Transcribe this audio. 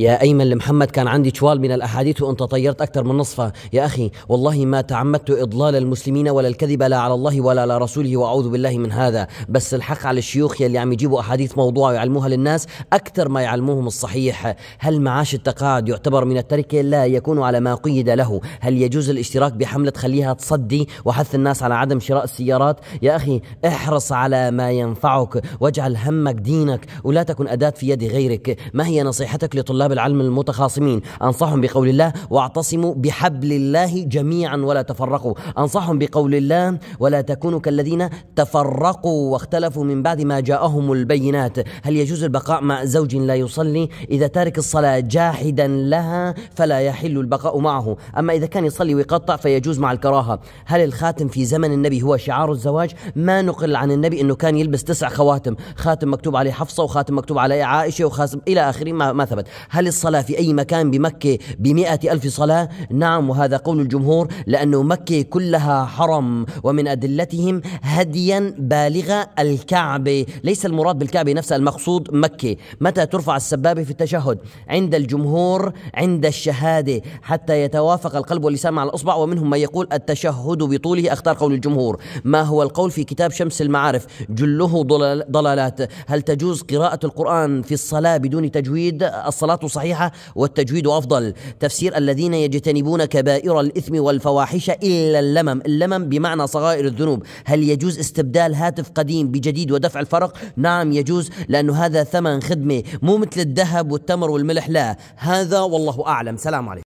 يا أيمن لمحمد كان عندي شوال من الأحاديث وأنت طيرت أكثر من نصفها يا أخي والله ما تعمدت إضلال المسلمين ولا الكذب لا على الله ولا على رسوله وأعوذ بالله من هذا بس الحق على الشيوخ يلي عم يجيبوا أحاديث موضوعة ويعلموها للناس أكثر ما يعلموهم الصحيح هل معاش التقاعد يعتبر من التركة لا يكون على ما قيد له هل يجوز الاشتراك بحملة خليها تصدي وحث الناس على عدم شراء السيارات يا أخي احرص على ما ينفعك واجعل همك دينك ولا تكن أداة في يد غيرك ما هي نصيحتك لطلاب طلاب العلم المتخاصمين أنصحهم بقول الله واعتصموا بحبل الله جميعا ولا تفرقوا أنصحهم بقول الله ولا تكونوا كالذين تفرقوا واختلفوا من بعد ما جاءهم البينات هل يجوز البقاء مع زوج لا يصلي إذا تارك الصلاة جاحدا لها فلا يحل البقاء معه أما إذا كان يصلي ويقطع فيجوز مع الكراهة هل الخاتم في زمن النبي هو شعار الزواج ما نقل عن النبي أنه كان يلبس تسع خواتم خاتم مكتوب عليه حفصة وخاتم مكتوب عليه عائشة وخاتم إلى آخره ما, ما ثبت هل الصلاة في أي مكان بمكة بمئة ألف صلاة نعم وهذا قول الجمهور لأنه مكة كلها حرم ومن أدلتهم هديا بالغ الكعبة ليس المراد بالكعبة نفسها المقصود مكة متى ترفع السبابة في التشهد عند الجمهور عند الشهادة حتى يتوافق القلب واللسان مع الأصبع ومنهم من يقول التشهد بطوله أختار قول الجمهور ما هو القول في كتاب شمس المعارف جله ضلالات هل تجوز قراءة القرآن في الصلاة بدون تجويد الصلاة صحيحة والتجويد أفضل تفسير الذين يجتنبون كبائر الإثم والفواحش إلا اللمم اللمم بمعنى صغائر الذنوب هل يجوز استبدال هاتف قديم بجديد ودفع الفرق نعم يجوز لأنه هذا ثمن خدمة مو مثل الذهب والتمر والملح لا هذا والله أعلم سلام عليكم